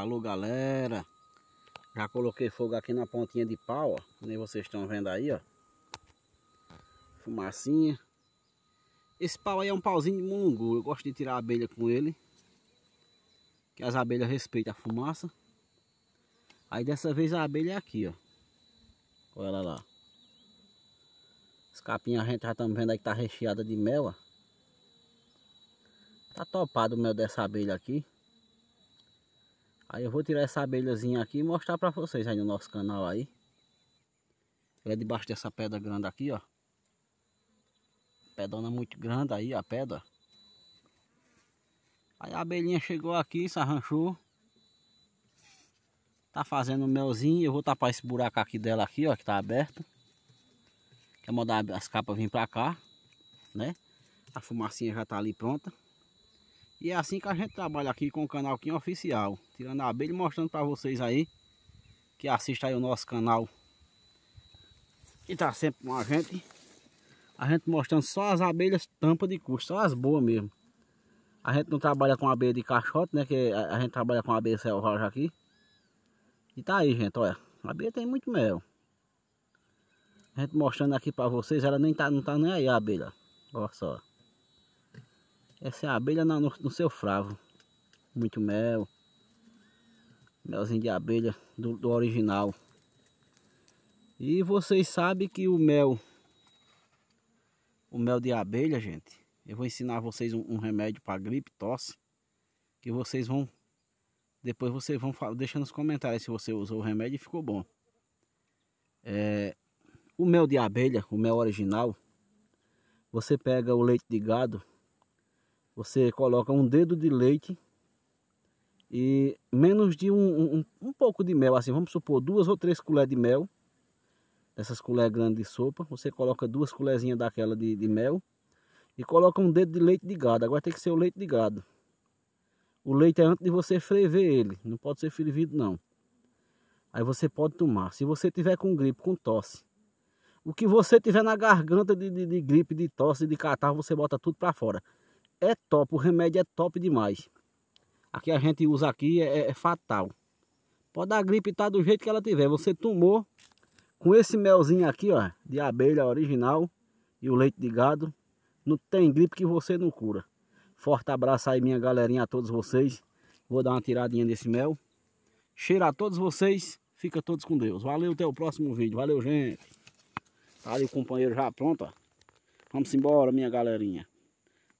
Alô galera, já coloquei fogo aqui na pontinha de pau, ó, nem vocês estão vendo aí, ó. Fumacinha. Esse pau aí é um pauzinho de mulungu, eu gosto de tirar a abelha com ele. Que as abelhas respeitam a fumaça. Aí dessa vez a abelha é aqui, ó. Olha ela lá. As capinhas a gente já estamos vendo aí que tá recheada de mel, ó. Tá topado o mel dessa abelha aqui. Aí eu vou tirar essa abelhazinha aqui e mostrar pra vocês aí no nosso canal aí. Ela é debaixo dessa pedra grande aqui, ó. Pedona muito grande aí, a pedra. Aí a abelhinha chegou aqui, se arranchou. Tá fazendo um melzinho. Eu vou tapar esse buraco aqui dela aqui, ó, que tá aberto. Quer mandar as capas vir pra cá, né? A fumacinha já tá ali pronta. E é assim que a gente trabalha aqui com o canal Kim Oficial, tirando a abelha e mostrando para vocês aí, que assistem aí o nosso canal, que tá sempre com a gente. A gente mostrando só as abelhas tampa de custo, só as boas mesmo. A gente não trabalha com abelha de caixote, né, que a, a gente trabalha com abelha selvagem aqui. E tá aí, gente, olha, a abelha tem muito mel. A gente mostrando aqui para vocês, ela nem tá, não tá nem aí a abelha, olha só. Essa é a abelha no, no seu fravo. Muito mel. Melzinho de abelha do, do original. E vocês sabem que o mel... O mel de abelha, gente. Eu vou ensinar vocês um, um remédio para gripe, tosse. Que vocês vão... Depois vocês vão deixando nos comentários se você usou o remédio e ficou bom. É, o mel de abelha, o mel original, você pega o leite de gado você coloca um dedo de leite e menos de um, um, um pouco de mel, assim, vamos supor duas ou três colheres de mel, essas colheres grandes de sopa, você coloca duas colherzinhas daquela de, de mel e coloca um dedo de leite de gado, agora tem que ser o leite de gado. O leite é antes de você ferver ele, não pode ser fervido não. Aí você pode tomar. Se você tiver com gripe, com tosse, o que você tiver na garganta de, de, de gripe, de tosse, de catarro, você bota tudo para fora é top, o remédio é top demais. Aqui a gente usa aqui é, é, é fatal. Pode dar gripe tá do jeito que ela tiver. Você tomou com esse melzinho aqui, ó, de abelha original e o leite de gado, não tem gripe que você não cura. Forte abraço aí minha galerinha a todos vocês. Vou dar uma tiradinha desse mel. Cheiro a todos vocês. Fica todos com Deus. Valeu, até o próximo vídeo. Valeu, gente. Tá ali o companheiro já pronto, ó. Vamos embora, minha galerinha.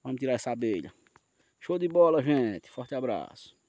Vamos tirar essa abelha. Show de bola, gente. Forte abraço.